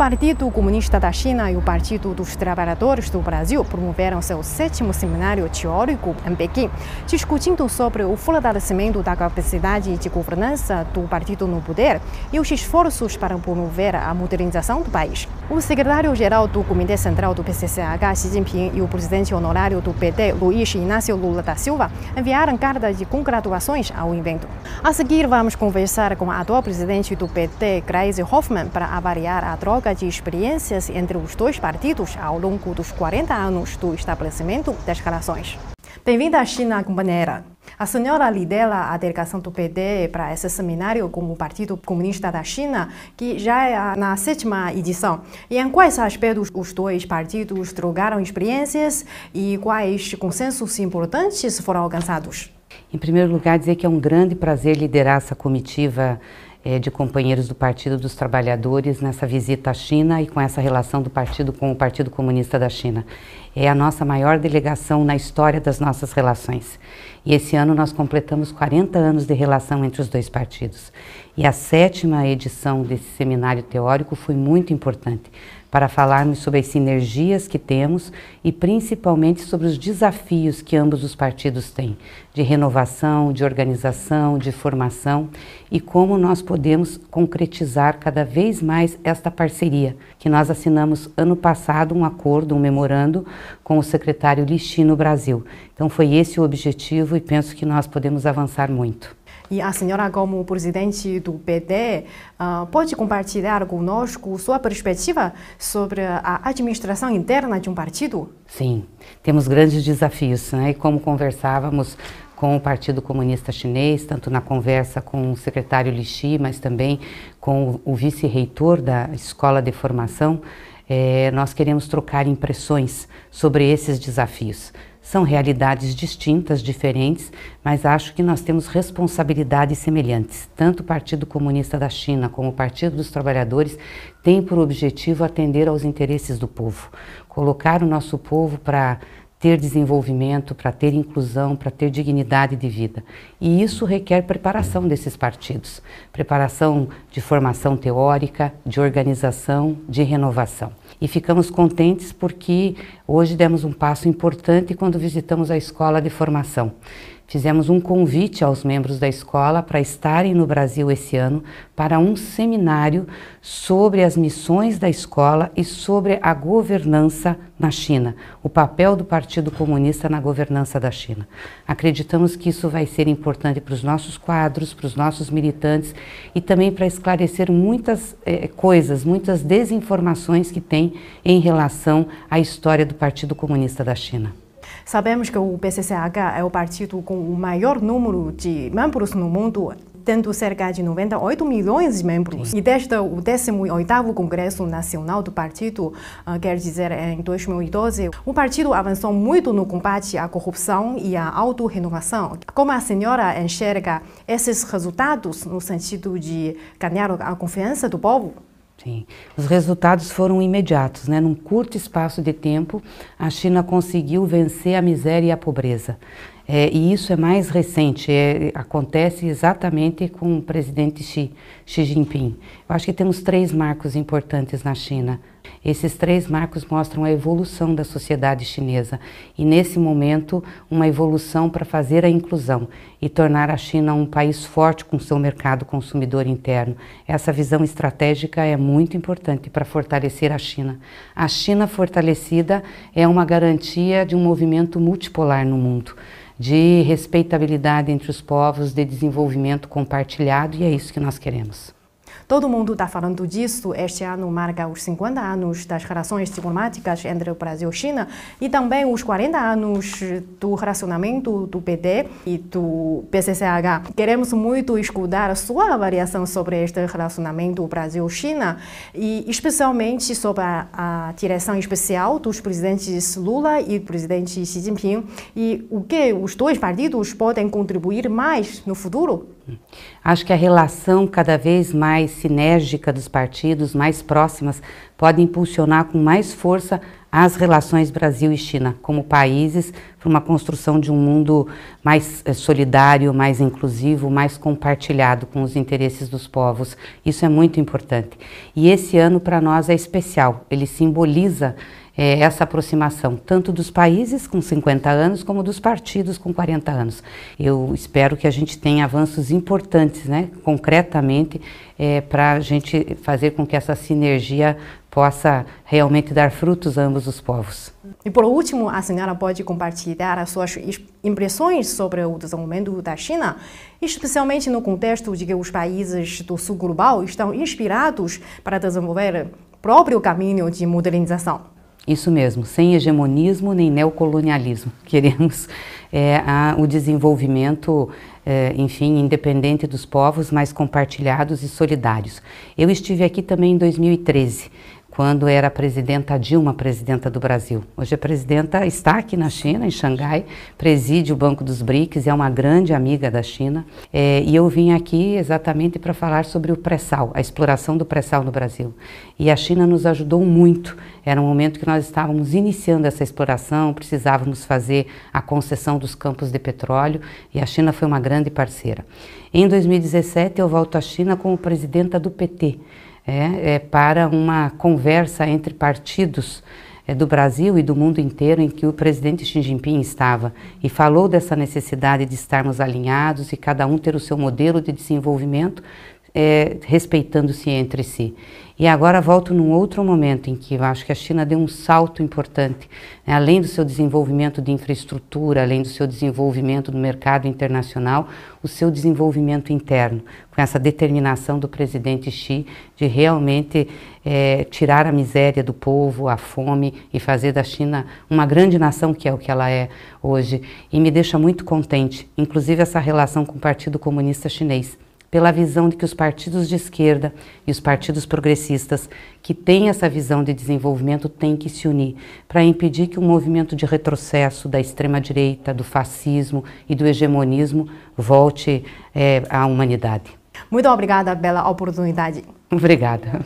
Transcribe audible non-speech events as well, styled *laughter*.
Partido Comunista da China e o Partido dos Trabalhadores do Brasil promoveram seu sétimo seminário teórico em Pequim, discutindo sobre o fortalecimento da capacidade de governança do partido no poder e os esforços para promover a modernização do país. O secretário-geral do Comitê Central do PCCH, Xi Jinping, e o presidente honorário do PT, Luiz Inácio Lula da Silva, enviaram carta de congratulações ao evento. A seguir, vamos conversar com a atual presidente do PT, Grace Hoffmann, para avaliar a troca troca de experiências entre os dois partidos ao longo dos 40 anos do estabelecimento das relações. Bem-vinda à China, companheira. A senhora lidera a delegação do PD para esse seminário como Partido Comunista da China, que já é na sétima edição. E em quais aspectos os dois partidos trocaram experiências e quais consensos importantes foram alcançados? Em primeiro lugar, dizer que é um grande prazer liderar essa comitiva é, de companheiros do Partido dos Trabalhadores nessa visita à China e com essa relação do partido com o Partido Comunista da China. É a nossa maior delegação na história das nossas relações. E esse ano nós completamos 40 anos de relação entre os dois partidos. E a sétima edição desse seminário teórico foi muito importante para falarmos sobre as sinergias que temos e principalmente sobre os desafios que ambos os partidos têm de renovação, de organização, de formação e como nós podemos concretizar cada vez mais esta parceria que nós assinamos ano passado um acordo, um memorando com o secretário Lixi no Brasil. Então foi esse o objetivo e penso que nós podemos avançar muito. E a senhora, como presidente do PT, ah, pode compartilhar conosco sua perspectiva sobre a administração interna de um partido? Sim, temos grandes desafios, né? E como conversávamos com o Partido Comunista Chinês, tanto na conversa com o secretário Li Xi, mas também com o vice-reitor da Escola de Formação é, nós queremos trocar impressões sobre esses desafios. São realidades distintas, diferentes, mas acho que nós temos responsabilidades semelhantes. Tanto o Partido Comunista da China como o Partido dos Trabalhadores têm por objetivo atender aos interesses do povo, colocar o nosso povo para ter desenvolvimento, para ter inclusão, para ter dignidade de vida. E isso requer preparação desses partidos, preparação de formação teórica, de organização, de renovação. E ficamos contentes porque hoje demos um passo importante quando visitamos a escola de formação fizemos um convite aos membros da escola para estarem no Brasil esse ano para um seminário sobre as missões da escola e sobre a governança na China, o papel do Partido Comunista na governança da China. Acreditamos que isso vai ser importante para os nossos quadros, para os nossos militantes e também para esclarecer muitas eh, coisas, muitas desinformações que tem em relação à história do Partido Comunista da China. Sabemos que o PCCH é o partido com o maior número de membros no mundo, tendo cerca de 98 milhões de membros. Sim. E desde o 18º Congresso Nacional do Partido, ah, quer dizer, em 2012, o partido avançou muito no combate à corrupção e à autorrenovação. Como a senhora enxerga esses resultados no sentido de ganhar a confiança do povo? Sim. Os resultados foram imediatos, né? Num curto espaço de tempo, a China conseguiu vencer a miséria e a pobreza. É, e isso é mais recente, é, acontece exatamente com o presidente Xi, Xi Jinping. Eu acho que temos três marcos importantes na China: esses três marcos mostram a evolução da sociedade chinesa e, nesse momento, uma evolução para fazer a inclusão e tornar a China um país forte com seu mercado consumidor interno. Essa visão estratégica é muito importante para fortalecer a China. A China fortalecida é uma garantia de um movimento multipolar no mundo de respeitabilidade entre os povos, de desenvolvimento compartilhado, e é isso que nós queremos. Todo mundo está falando disso. Este ano marca os 50 anos das relações diplomáticas entre o Brasil e a China e também os 40 anos do relacionamento do PT e do PCCH. Queremos muito escutar a sua avaliação sobre este relacionamento Brasil-China e especialmente sobre a, a direção especial dos presidentes Lula e do presidente Xi Jinping e o que os dois partidos podem contribuir mais no futuro? Acho que a relação cada vez mais sinérgica dos partidos, mais próximas, pode impulsionar com mais força as relações Brasil e China como países para uma construção de um mundo mais é, solidário, mais inclusivo, mais compartilhado com os interesses dos povos. Isso é muito importante. E esse ano para nós é especial, ele simboliza é, essa aproximação, tanto dos países com 50 anos, como dos partidos com 40 anos. Eu espero que a gente tenha avanços importantes, né, concretamente, é, eh, para a gente fazer com que essa sinergia possa realmente dar frutos a ambos os povos. E por último, a senhora pode compartilhar as suas impressões sobre o desenvolvimento da China, especialmente no contexto de que os países do sul global estão inspirados para desenvolver próprio caminho de modernização. Isso mesmo, sem hegemonismo nem neocolonialismo. *laughs* Queremos é, a, o desenvolvimento, é, enfim, independente dos povos, mas compartilhados e solidários. Eu estive aqui também em 2013, quando era presidenta Dilma, presidenta do Brasil. Hoje a é presidenta, está aqui na China, em Xangai, preside o Banco dos BRICS, é uma grande amiga da China. É, e eu vim aqui exatamente para falar sobre o pré-sal, a exploração do pré-sal no Brasil. E a China nos ajudou muito. Era um momento que nós estávamos iniciando essa exploração, precisávamos fazer a concessão dos campos de petróleo e a China foi uma grande parceira. Em 2017, eu volto à China como presidenta do PT é, é para uma conversa entre partidos é, do Brasil e do mundo inteiro em que o presidente Xi Jinping estava e falou dessa necessidade de estarmos alinhados e cada um ter o seu modelo de desenvolvimento, é, respeitando-se entre si. E agora volto num outro momento em que eu acho que a China deu um salto importante, né? além do seu desenvolvimento de infraestrutura, além do seu desenvolvimento do mercado internacional, o seu desenvolvimento interno, com essa determinação do presidente Xi de realmente é, tirar a miséria do povo, a fome e fazer da China uma grande nação que é o que ela é hoje. E me deixa muito contente, inclusive essa relação com o Partido Comunista Chinês pela visão de que os partidos de esquerda e os partidos progressistas que têm essa visão de desenvolvimento têm que se unir para impedir que o um movimento de retrocesso da extrema-direita, do fascismo e do hegemonismo volte é, à humanidade. Muito obrigada pela oportunidade. Obrigada.